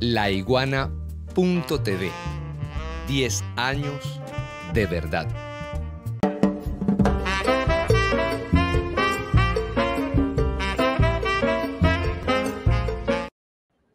laiguana.tv. 10 años de verdad.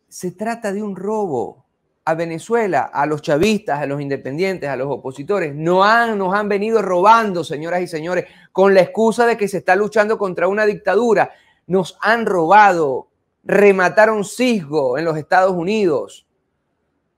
Se trata de un robo a Venezuela, a los chavistas, a los independientes, a los opositores. No han, nos han venido robando, señoras y señores, con la excusa de que se está luchando contra una dictadura. Nos han robado ...remataron cisgo en los Estados Unidos.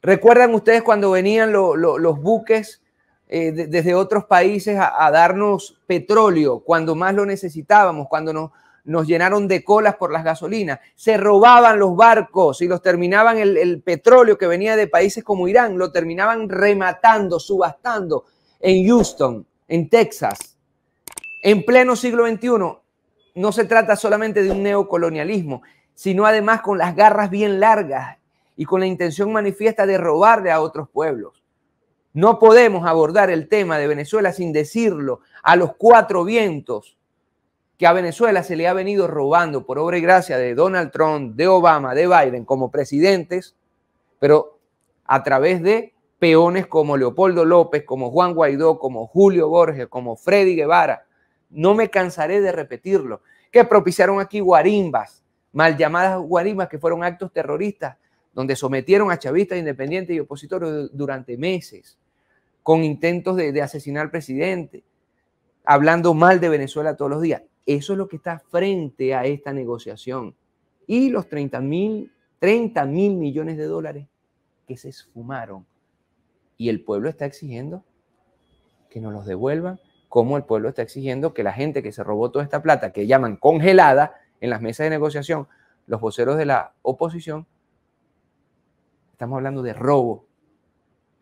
¿Recuerdan ustedes cuando venían los buques eh, desde otros países a, darnos petróleo cuando más lo necesitábamos, cuando nos, nos, llenaron de colas por las gasolinas? Se robaban los barcos y los terminaban el, el petróleo que venía de países como Irán, lo terminaban rematando, subastando en Houston, en Texas, en pleno siglo XXI. No se trata solamente de un neocolonialismo, sino además con las garras bien largas y con la intención manifiesta de robarle a otros pueblos. No podemos abordar el tema de Venezuela sin decirlo a los cuatro vientos que a Venezuela se le ha venido robando por obra y gracia de Donald Trump, de Obama, de Biden como presidentes, pero a través de peones como Leopoldo López, como Juan Guaidó, como Julio Borges, como Freddy Guevara. No me cansaré de repetirlo, que propiciaron aquí guarimbas, mal llamadas guarimas, que fueron actos terroristas, donde sometieron a chavistas independientes y opositores durante meses, con intentos de, asesinar al presidente, hablando mal de Venezuela todos los días. Eso es lo que está frente a esta negociación. Y los 30 mil, 30 mil millones de dólares que se esfumaron. Y el pueblo está exigiendo que nos los devuelvan, como el pueblo está exigiendo que la gente que se robó toda esta plata, que llaman congelada, en las mesas de negociación, los voceros de la oposición, estamos hablando de robo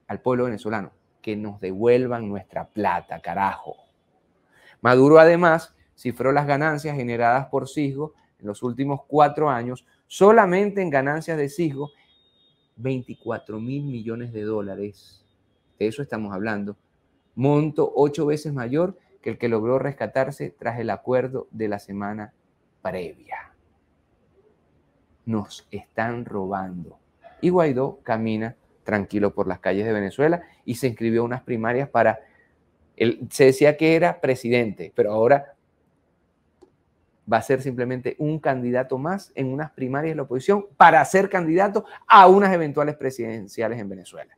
al pueblo venezolano, que nos devuelvan nuestra plata, carajo. Maduro además cifró las ganancias generadas por Cisgo en los últimos cuatro años, solamente en ganancias de Cisgo, 24 mil millones de dólares. De eso estamos hablando. Monto ocho veces mayor que el que logró rescatarse tras el acuerdo de la semana previa. Nos están robando. Y Guaidó camina tranquilo por las calles de Venezuela y se inscribió a unas primarias para... Él, se decía que era presidente, pero ahora va a ser simplemente un candidato más en unas primarias de la oposición para ser candidato a unas eventuales presidenciales en Venezuela.